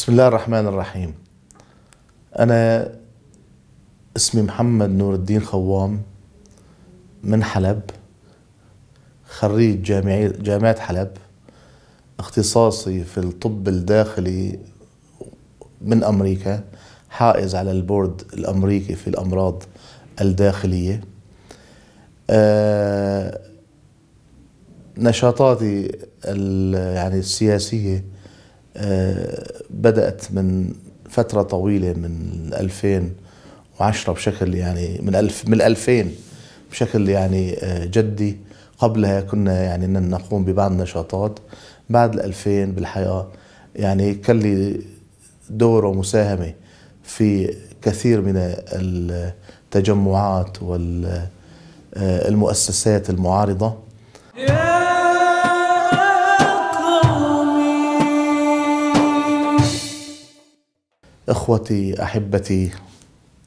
بسم الله الرحمن الرحيم أنا اسمي محمد نور الدين خوام من حلب خريج جامعة حلب اختصاصي في الطب الداخلي من أمريكا حائز على البورد الأمريكي في الأمراض الداخلية أه نشاطاتي يعني السياسية آه، بدأت من فترة طويلة من 2010 بشكل يعني من ألف من 2000 بشكل يعني آه، جدي قبلها كنا يعني نقوم ببعض النشاطات بعد 2000 بالحقيقة يعني كان لي دور ومساهمة في كثير من التجمعات والمؤسسات آه، المعارضة اخوتي احبتي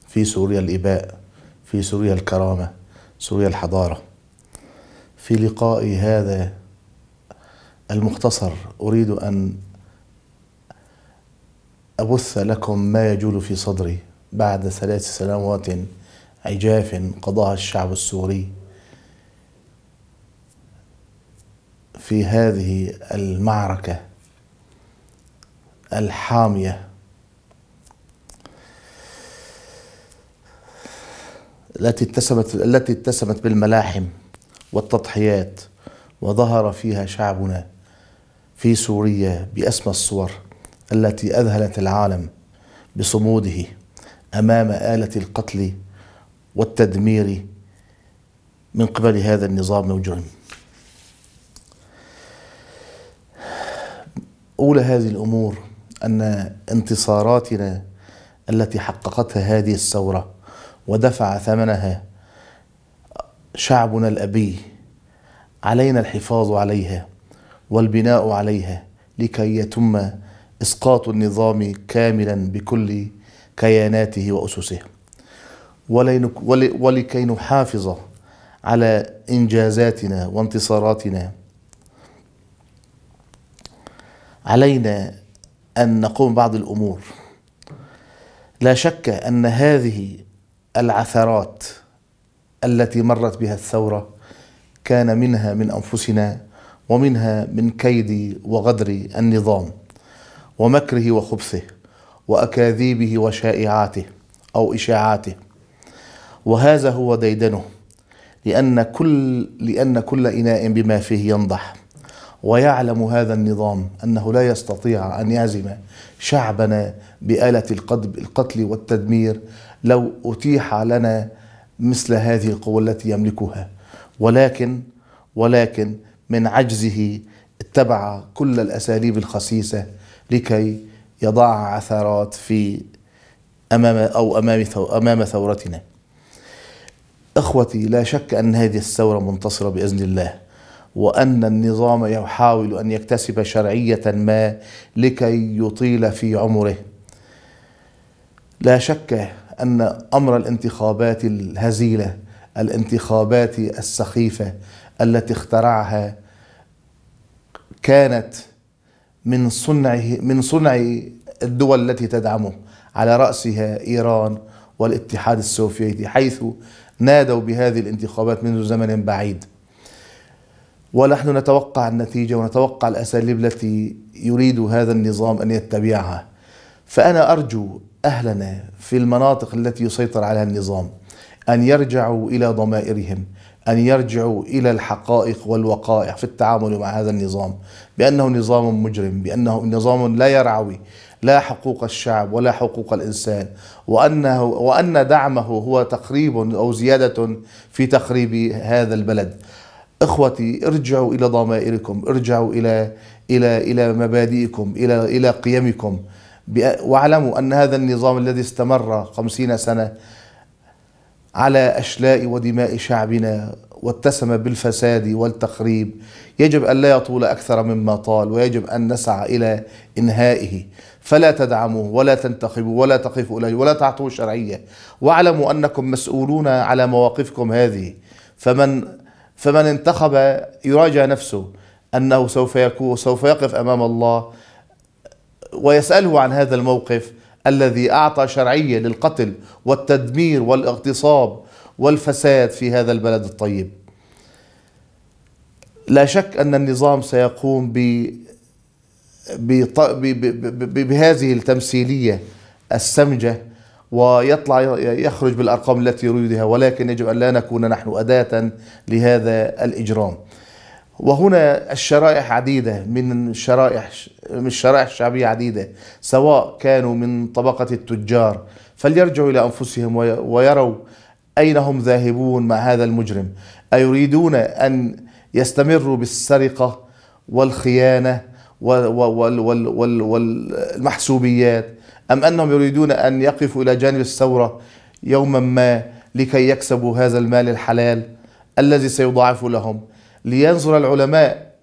في سوريا الاباء في سوريا الكرامه سوريا الحضاره في لقائي هذا المختصر اريد ان ابث لكم ما يجول في صدري بعد ثلاث سنوات عجاف قضاها الشعب السوري في هذه المعركه الحاميه التي اتسمت التي اتسمت بالملاحم والتضحيات وظهر فيها شعبنا في سوريا باسمى الصور التي اذهلت العالم بصموده امام اله القتل والتدمير من قبل هذا النظام المجرم اولى هذه الامور ان انتصاراتنا التي حققتها هذه الثوره ودفع ثمنها شعبنا الابي علينا الحفاظ عليها والبناء عليها لكي يتم اسقاط النظام كاملا بكل كياناته واسسه ولكي نحافظ على انجازاتنا وانتصاراتنا علينا ان نقوم بعض الامور لا شك ان هذه العثرات التي مرت بها الثوره كان منها من انفسنا ومنها من كيد وغدر النظام ومكره وخبثه واكاذيبه وشائعاته او اشاعاته وهذا هو ديدنه لان كل لان كل اناء بما فيه ينضح ويعلم هذا النظام انه لا يستطيع ان يعزم شعبنا بآلة القتل والتدمير لو أتيح لنا مثل هذه القوة التي يملكها ولكن ولكن من عجزه اتبع كل الأساليب الخسيسة لكي يضع عثرات في أمام أو أمام أمام ثورتنا إخوتي لا شك أن هذه الثورة منتصرة بإذن الله وأن النظام يحاول أن يكتسب شرعية ما لكي يطيل في عمره لا شك ان امر الانتخابات الهزيله الانتخابات السخيفه التي اخترعها كانت من صنعه من صنع الدول التي تدعمه على راسها ايران والاتحاد السوفيتي حيث نادوا بهذه الانتخابات منذ زمن بعيد ونحن نتوقع النتيجة ونتوقع الأساليب التي يريد هذا النظام أن يتبعها فأنا أرجو أهلنا في المناطق التي يسيطر عليها النظام أن يرجعوا إلى ضمائرهم أن يرجعوا إلى الحقائق والوقائع في التعامل مع هذا النظام بأنه نظام مجرم بأنه نظام لا يرعوي لا حقوق الشعب ولا حقوق الإنسان وأنه وأن دعمه هو تقريب أو زيادة في تخريب هذا البلد اخوتي ارجعوا الى ضمائركم ارجعوا الى الى الى مبادئكم الى الى قيمكم واعلموا أن هذا النظام الذي استمر خمسين سنة على أشلاء ودماء شعبنا واتسم بالفساد والتخريب يجب أن لا يطول أكثر مما طال ويجب أن نسعى إلى إنهائه فلا تدعموه ولا تنتخبوا ولا تقفوا إليه ولا تعطوه شرعية واعلموا أنكم مسؤولون على مواقفكم هذه فمن فمن انتخب يراجع نفسه أنه سوف يكون سوف يقف أمام الله ويسأله عن هذا الموقف الذي أعطى شرعية للقتل والتدمير والاغتصاب والفساد في هذا البلد الطيب لا شك أن النظام سيقوم ب بهذه التمثيلية السمجة ويطلع يخرج بالأرقام التي يريدها ولكن يجب أن لا نكون نحن أداة لهذا الإجرام وهنا الشرائح عديدة من الشرائح من الشرائح الشعبية عديدة سواء كانوا من طبقة التجار فليرجعوا إلى أنفسهم ويروا أين هم ذاهبون مع هذا المجرم أيريدون أن يستمروا بالسرقة والخيانة والمحسوبيات أم أنهم يريدون أن يقفوا إلى جانب الثورة يوما ما لكي يكسبوا هذا المال الحلال الذي سيضاعف لهم لينظر العلماء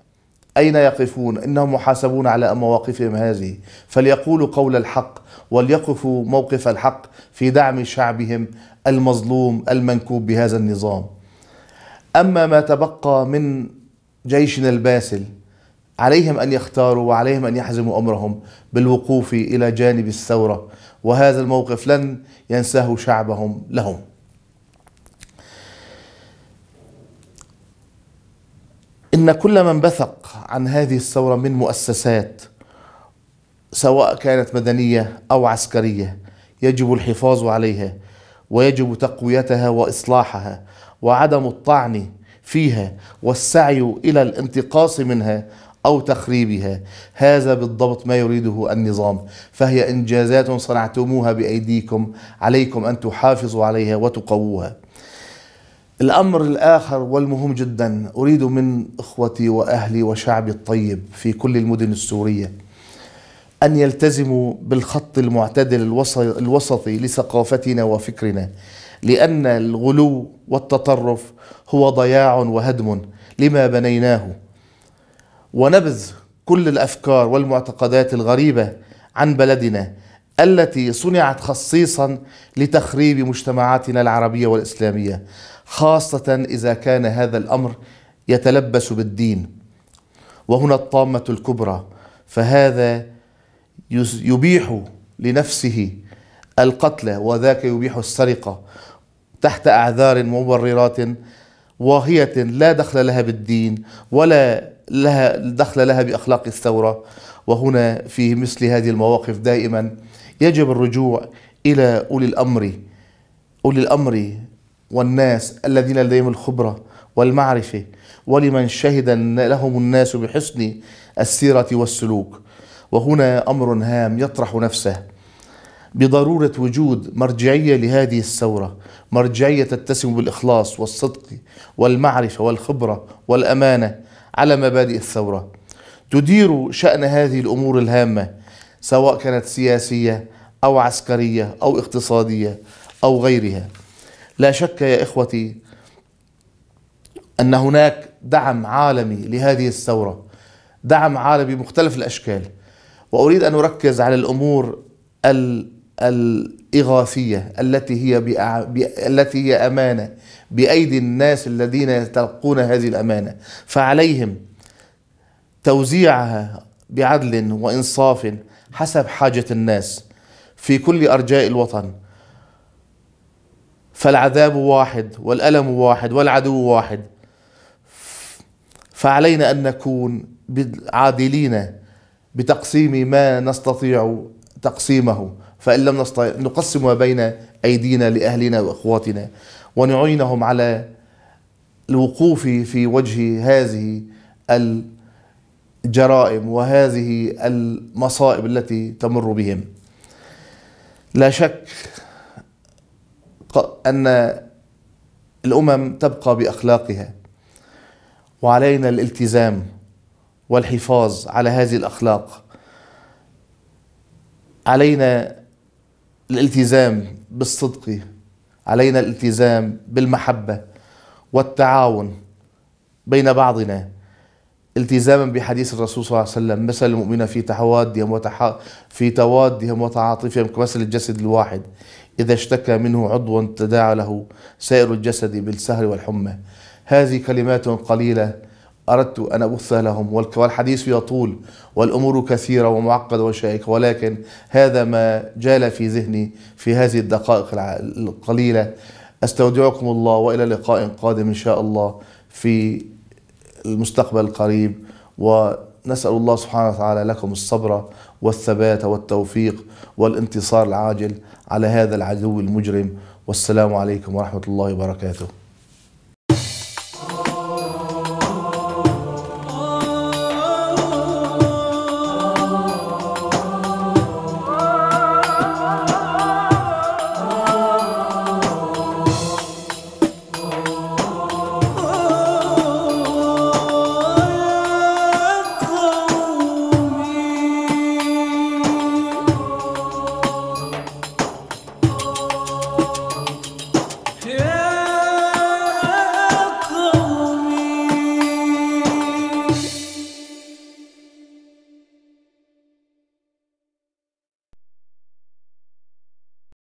أين يقفون إنهم محاسبون على مواقفهم هذه فليقولوا قول الحق وليقفوا موقف الحق في دعم شعبهم المظلوم المنكوب بهذا النظام أما ما تبقى من جيشنا الباسل عليهم أن يختاروا وعليهم أن يحزموا أمرهم بالوقوف إلى جانب الثورة وهذا الموقف لن ينساه شعبهم لهم إن كل من بثق عن هذه الثورة من مؤسسات سواء كانت مدنية أو عسكرية يجب الحفاظ عليها ويجب تقويتها وإصلاحها وعدم الطعن فيها والسعي إلى الانتقاص منها أو تخريبها هذا بالضبط ما يريده النظام فهي إنجازات صنعتموها بأيديكم عليكم أن تحافظوا عليها وتقووها الأمر الآخر والمهم جدا أريد من إخوتي وأهلي وشعبي الطيب في كل المدن السورية أن يلتزموا بالخط المعتدل الوسطي لثقافتنا وفكرنا لأن الغلو والتطرف هو ضياع وهدم لما بنيناه ونبذ كل الأفكار والمعتقدات الغريبة عن بلدنا التي صنعت خصيصا لتخريب مجتمعاتنا العربيه والاسلاميه خاصه اذا كان هذا الامر يتلبس بالدين وهنا الطامه الكبرى فهذا يبيح لنفسه القتل وذاك يبيح السرقه تحت اعذار مبررات واهيه لا دخل لها بالدين ولا لها دخل لها باخلاق الثوره وهنا في مثل هذه المواقف دائما يجب الرجوع الى اولي الامر اولي الامر والناس الذين لديهم الخبره والمعرفه ولمن شهد لهم الناس بحسن السيره والسلوك وهنا امر هام يطرح نفسه بضروره وجود مرجعيه لهذه الثوره مرجعيه تتسم بالاخلاص والصدق والمعرفه والخبره والامانه على مبادئ الثورة تدير شأن هذه الأمور الهامة سواء كانت سياسية أو عسكرية أو اقتصادية أو غيرها لا شك يا إخوتي أن هناك دعم عالمي لهذه الثورة دعم عالمي بمختلف الأشكال وأريد أن أركز على الأمور ال ال إغاثية التي هي بأع... التي هي أمانة بأيدي الناس الذين يتلقون هذه الأمانة فعليهم توزيعها بعدل وإنصاف حسب حاجة الناس في كل أرجاء الوطن فالعذاب واحد والألم واحد والعدو واحد فعلينا أن نكون عادلين بتقسيم ما نستطيع تقسيمه فإن لم نستطع نقسم ما بين أيدينا لأهلنا وإخواتنا ونعينهم على الوقوف في وجه هذه الجرائم وهذه المصائب التي تمر بهم لا شك أن الأمم تبقى بأخلاقها وعلينا الالتزام والحفاظ على هذه الأخلاق علينا الالتزام بالصدق علينا الالتزام بالمحبة والتعاون بين بعضنا التزاما بحديث الرسول صلى الله عليه وسلم مثل المؤمنين في توادهم وتح... في توادهم وتعاطفهم كمثل الجسد الواحد إذا اشتكى منه عضو تداعى له سائر الجسد بالسهر والحمى هذه كلمات قليلة أردت أن أبث لهم والحديث يطول والأمور كثيرة ومعقدة وشائكة ولكن هذا ما جال في ذهني في هذه الدقائق القليلة أستودعكم الله وإلى لقاء قادم إن شاء الله في المستقبل القريب ونسأل الله سبحانه وتعالى لكم الصبر والثبات والتوفيق والانتصار العاجل على هذا العدو المجرم والسلام عليكم ورحمة الله وبركاته